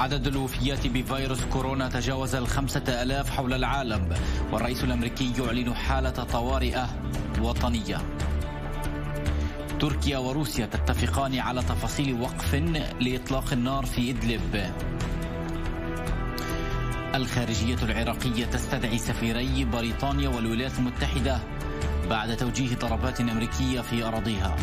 عدد الوفيات بفيروس كورونا تجاوز الخمسة ألاف حول العالم والرئيس الأمريكي يعلن حالة طوارئ وطنية تركيا وروسيا تتفقان على تفاصيل وقف لإطلاق النار في إدلب الخارجية العراقية تستدعي سفيري بريطانيا والولايات المتحدة بعد توجيه ضربات أمريكية في أراضيها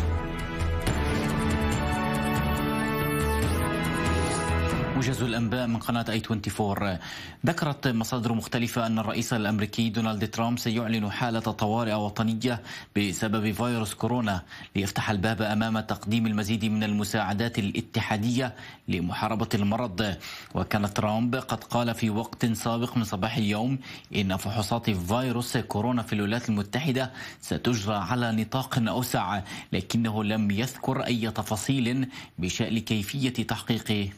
موجز الأنباء من قناة اي 24 ذكرت مصادر مختلفة أن الرئيس الأمريكي دونالد ترامب سيعلن حالة طوارئ وطنية بسبب فيروس كورونا ليفتح الباب أمام تقديم المزيد من المساعدات الاتحادية لمحاربة المرض وكان ترامب قد قال في وقت سابق من صباح اليوم إن فحوصات فيروس كورونا في الولايات المتحدة ستجرى على نطاق أوسع لكنه لم يذكر أي تفاصيل بشأن كيفية تحقيق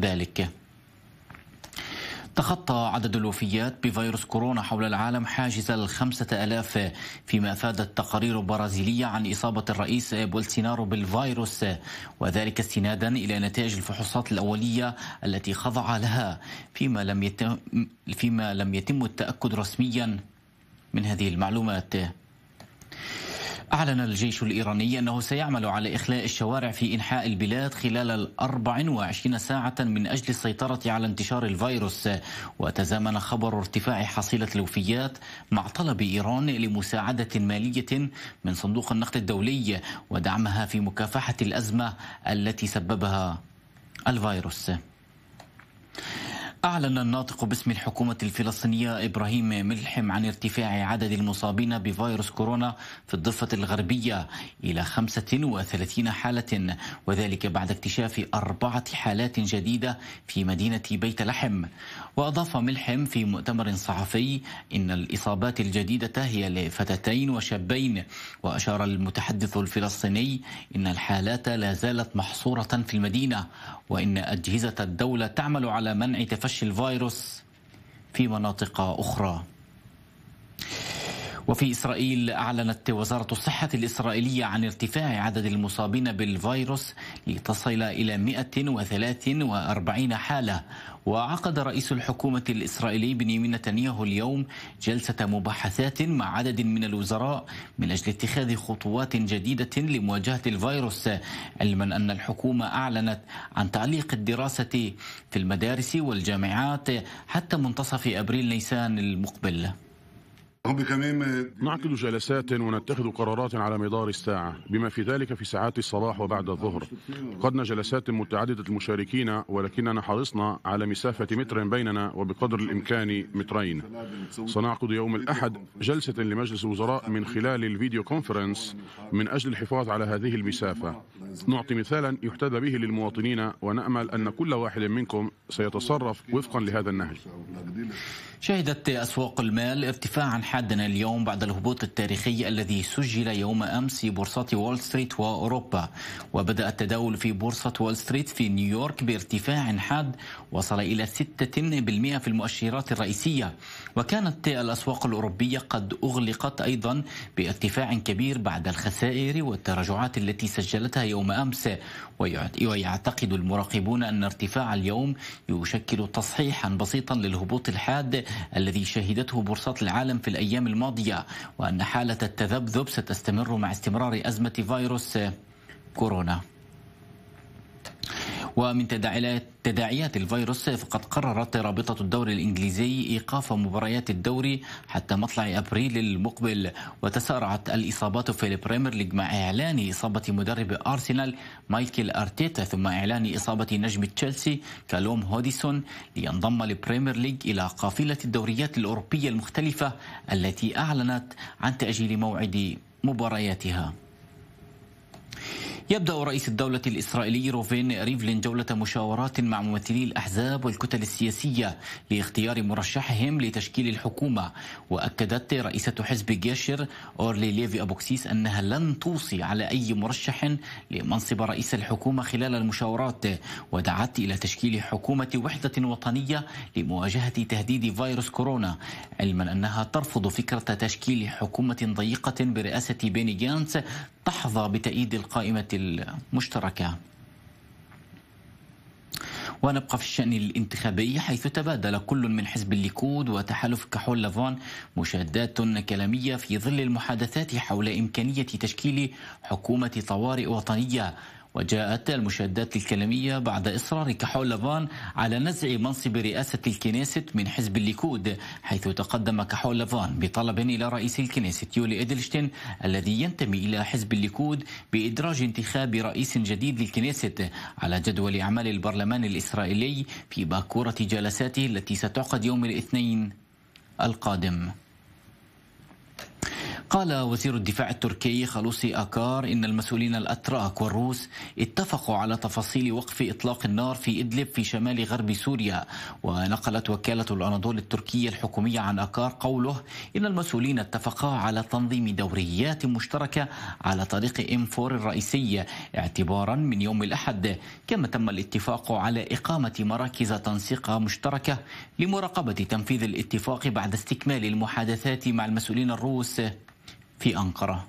ذلك تخطى عدد الوفيات بفيروس كورونا حول العالم حاجز الخمسة ألاف فيما أفادت تقارير برازيلية عن إصابة الرئيس بولسينارو بالفيروس وذلك استنادا إلى نتائج الفحوصات الأولية التي خضع لها فيما لم يتم, فيما لم يتم التأكد رسميا من هذه المعلومات أعلن الجيش الإيراني أنه سيعمل على إخلاء الشوارع في إنحاء البلاد خلال ال 24 ساعة من أجل السيطرة على انتشار الفيروس وتزامن خبر ارتفاع حصيلة الوفيات مع طلب إيران لمساعدة مالية من صندوق النقد الدولي ودعمها في مكافحة الأزمة التي سببها الفيروس أعلن الناطق باسم الحكومة الفلسطينية إبراهيم ملحم عن ارتفاع عدد المصابين بفيروس كورونا في الضفة الغربية إلى 35 حالة وذلك بعد اكتشاف أربعة حالات جديدة في مدينة بيت لحم وأضاف ملحم في مؤتمر صحفي إن الإصابات الجديدة هي لفتتين وشابين وأشار المتحدث الفلسطيني إن الحالات لا زالت محصورة في المدينة وإن أجهزة الدولة تعمل على منع تفشي الفيروس في مناطق أخرى وفي إسرائيل أعلنت وزارة الصحة الإسرائيلية عن ارتفاع عدد المصابين بالفيروس لتصل إلى 143 حالة وعقد رئيس الحكومة الإسرائيلي بنيامين نتنياهو اليوم جلسة مباحثات مع عدد من الوزراء من أجل اتخاذ خطوات جديدة لمواجهة الفيروس علما أن الحكومة أعلنت عن تعليق الدراسة في المدارس والجامعات حتى منتصف أبريل نيسان المقبل نعقد جلسات ونتخذ قرارات على مدار الساعة بما في ذلك في ساعات الصباح وبعد الظهر قدنا جلسات متعددة المشاركين ولكننا حرصنا على مسافة متر بيننا وبقدر الإمكان مترين سنعقد يوم الأحد جلسة لمجلس الوزراء من خلال الفيديو كونفرنس من أجل الحفاظ على هذه المسافة نعطي مثالا يحتذى به للمواطنين ونأمل أن كل واحد منكم سيتصرف وفقا لهذا النهج شهدت أسواق المال ارتفاعا حادا اليوم بعد الهبوط التاريخي الذي سجل يوم أمس في بورصات وول ستريت وأوروبا وبدأ التداول في بورصة وول ستريت في نيويورك بارتفاع حاد وصل إلى 6% في المؤشرات الرئيسية وكانت الأسواق الأوروبية قد أغلقت أيضا بارتفاع كبير بعد الخسائر والتراجعات التي سجلتها يوم أمس ويعتقد المراقبون أن ارتفاع اليوم يشكل تصحيحا بسيطا للهبوط الحاد الذي شهدته بورصات العالم في الأيام الماضية وأن حالة التذبذب ستستمر مع استمرار أزمة فيروس كورونا ومن تداعيات تداعيات الفيروس فقد قررت رابطة الدوري الإنجليزي إيقاف مباريات الدوري حتى مطلع أبريل المقبل وتسارعت الإصابات في البريمير ليج مع إعلان إصابة مدرب أرسنال مايكل أرتيتا ثم إعلان إصابة نجم تشيلسي كالوم هوديسون لينضم البريمير ليج إلى قافلة الدوريات الأوروبية المختلفة التي أعلنت عن تأجيل موعد مبارياتها يبدأ رئيس الدولة الإسرائيلي روفين ريفلين جولة مشاورات مع ممثلي الأحزاب والكتل السياسية لاختيار مرشحهم لتشكيل الحكومة وأكدت رئيسة حزب جيشر أورلي ليفي أبوكسيس أنها لن توصي على أي مرشح لمنصب رئيس الحكومة خلال المشاورات ودعت إلى تشكيل حكومة وحدة وطنية لمواجهة تهديد فيروس كورونا علما أنها ترفض فكرة تشكيل حكومة ضيقة برئاسة بيني جانس تحظى بتأييد القائمة المشتركة ونبقى في الشأن الانتخابي حيث تبادل كل من حزب الليكود وتحالف كحول لافون مشادات كلامية في ظل المحادثات حول إمكانية تشكيل حكومة طوارئ وطنية وجاءت المشادات الكلامية بعد إصرار كحول على نزع منصب رئاسة الكنيسة من حزب الليكود حيث تقدم كحول بطلب إلى رئيس الكنيسة يولي إدلشتين الذي ينتمي إلى حزب الليكود بإدراج انتخاب رئيس جديد للكنيسة على جدول أعمال البرلمان الإسرائيلي في باكورة جلساته التي ستعقد يوم الاثنين القادم قال وزير الدفاع التركي خلوصي أكار إن المسؤولين الأتراك والروس اتفقوا على تفاصيل وقف إطلاق النار في إدلب في شمال غرب سوريا ونقلت وكالة الأناضول التركية الحكومية عن أكار قوله إن المسؤولين اتفقا على تنظيم دوريات مشتركة على طريق إم 4 الرئيسية اعتبارا من يوم الأحد كما تم الاتفاق على إقامة مراكز تنسيق مشتركة لمراقبة تنفيذ الاتفاق بعد استكمال المحادثات مع المسؤولين الروس في أنقرة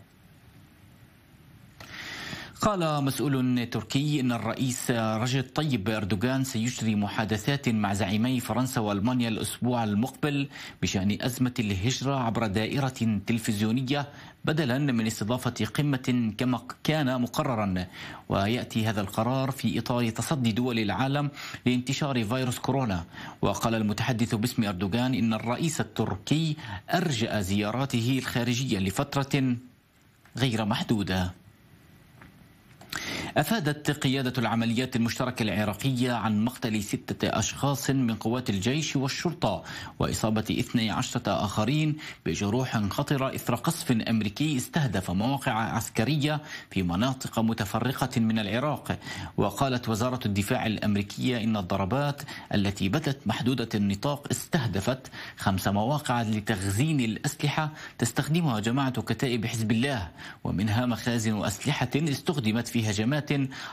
قال مسؤول تركي ان الرئيس رجب طيب اردوغان سيجري محادثات مع زعيمي فرنسا والمانيا الاسبوع المقبل بشان ازمه الهجره عبر دائره تلفزيونيه بدلا من استضافه قمه كما كان مقررا وياتي هذا القرار في اطار تصدي دول العالم لانتشار فيروس كورونا وقال المتحدث باسم اردوغان ان الرئيس التركي ارجا زياراته الخارجيه لفتره غير محدوده أفادت قيادة العمليات المشتركة العراقية عن مقتل ستة أشخاص من قوات الجيش والشرطة وإصابة 12 آخرين بجروح خطرة إثر قصف أمريكي استهدف مواقع عسكرية في مناطق متفرقة من العراق وقالت وزارة الدفاع الأمريكية إن الضربات التي بدت محدودة النطاق استهدفت خمس مواقع لتخزين الأسلحة تستخدمها جماعة كتائب حزب الله ومنها مخازن أسلحة استخدمت في هجمات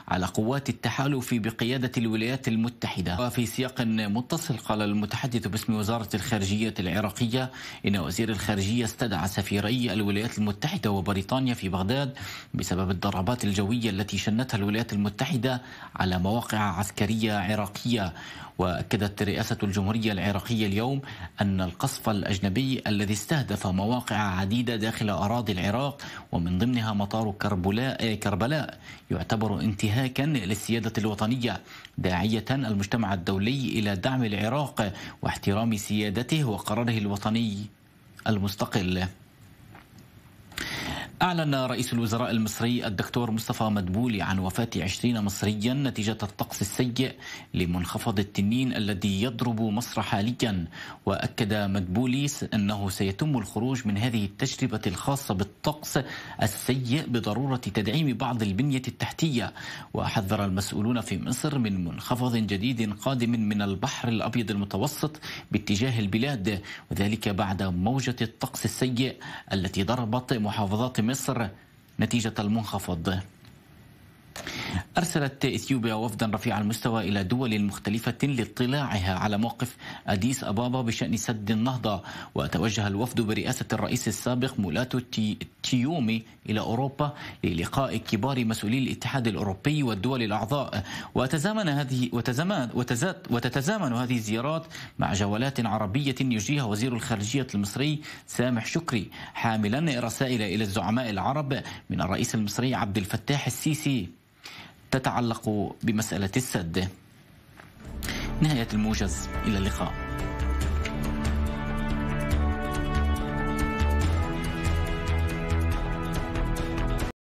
على قوات التحالف بقيادة الولايات المتحدة وفي سياق متصل قال المتحدث باسم وزارة الخارجية العراقية إن وزير الخارجية استدعى سفيري الولايات المتحدة وبريطانيا في بغداد بسبب الضربات الجوية التي شنتها الولايات المتحدة على مواقع عسكرية عراقية وأكدت رئاسة الجمهورية العراقية اليوم أن القصف الأجنبي الذي استهدف مواقع عديدة داخل أراضي العراق ومن ضمنها مطار كربلاء, كربلاء يعتبر يعتبر انتهاكا للسيادة الوطنية داعية المجتمع الدولي إلى دعم العراق واحترام سيادته وقراره الوطني المستقل أعلن رئيس الوزراء المصري الدكتور مصطفى مدبولي عن وفاة 20 مصريا نتيجة الطقس السيء لمنخفض التنين الذي يضرب مصر حاليا وأكد مدبولي أنه سيتم الخروج من هذه التجربة الخاصة بالطقس السيء بضرورة تدعيم بعض البنية التحتية وحذر المسؤولون في مصر من منخفض جديد قادم من البحر الأبيض المتوسط باتجاه البلاد وذلك بعد موجة الطقس السيء التي ضربت محافظات مصر نتيجة المنخفض أرسلت إثيوبيا وفدا رفيع المستوى إلى دول مختلفة لاطلاعها على موقف أديس أبابا بشأن سد النهضة وتوجه الوفد برئاسة الرئيس السابق مولاتو كيومي إلى أوروبا للقاء كبار مسؤولي الاتحاد الأوروبي والدول الأعضاء وتزامن هذه وتزامن وتتزامن هذه الزيارات مع جولات عربية يجريها وزير الخارجية المصري سامح شكري حاملا رسائل إلى الزعماء العرب من الرئيس المصري عبد الفتاح السيسي تتعلق بمسألة السد نهاية الموجز إلى اللقاء